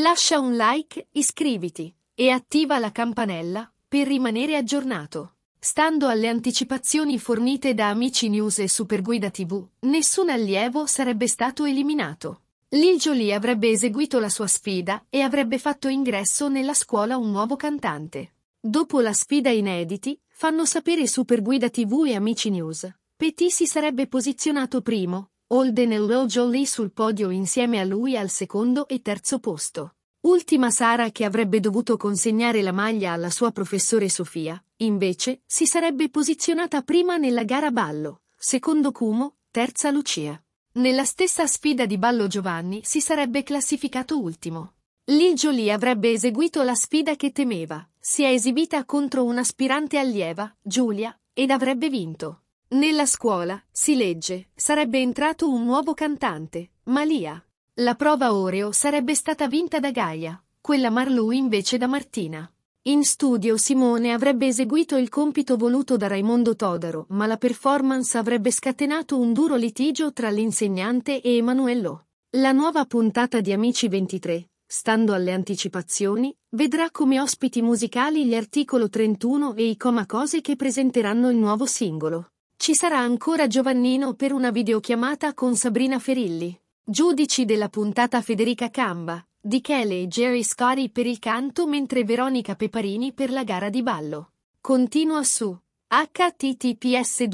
Lascia un like, iscriviti e attiva la campanella per rimanere aggiornato. Stando alle anticipazioni fornite da Amici News e Superguida TV, nessun allievo sarebbe stato eliminato. Lil Jolie avrebbe eseguito la sua sfida e avrebbe fatto ingresso nella scuola un nuovo cantante. Dopo la sfida inediti, fanno sapere Superguida TV e Amici News. Petit si sarebbe posizionato primo, Holden e Rojo Jolie sul podio insieme a lui al secondo e terzo posto. Ultima Sara che avrebbe dovuto consegnare la maglia alla sua professore Sofia, invece, si sarebbe posizionata prima nella gara ballo, secondo Kumo, terza Lucia. Nella stessa sfida di ballo Giovanni si sarebbe classificato ultimo. Lil Jolie avrebbe eseguito la sfida che temeva, si è esibita contro un'aspirante allieva, Giulia, ed avrebbe vinto. Nella scuola, si legge, sarebbe entrato un nuovo cantante, Malia. La prova Oreo sarebbe stata vinta da Gaia, quella Marlou invece da Martina. In studio Simone avrebbe eseguito il compito voluto da Raimondo Todaro, ma la performance avrebbe scatenato un duro litigio tra l'insegnante e Emanuello. La nuova puntata di Amici 23, stando alle anticipazioni, vedrà come ospiti musicali gli articolo 31 e i coma cose che presenteranno il nuovo singolo. Ci sarà ancora Giovannino per una videochiamata con Sabrina Ferilli. Giudici della puntata Federica Camba, di Kelly e Jerry Scotti per il canto mentre Veronica Peparini per la gara di ballo. Continua su https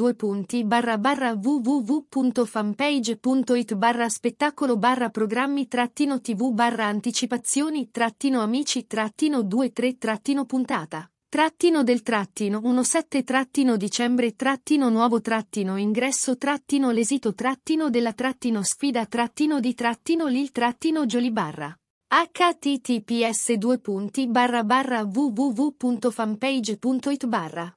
www.fanpage.it barra spettacolo barra programmi trattino tv barra anticipazioni trattino amici trattino 23 trattino puntata trattino del trattino 17 trattino dicembre trattino nuovo trattino ingresso trattino l'esito trattino della trattino sfida trattino di trattino lil trattino giolibarra https 2 punti barra barra www.fanpage.it barra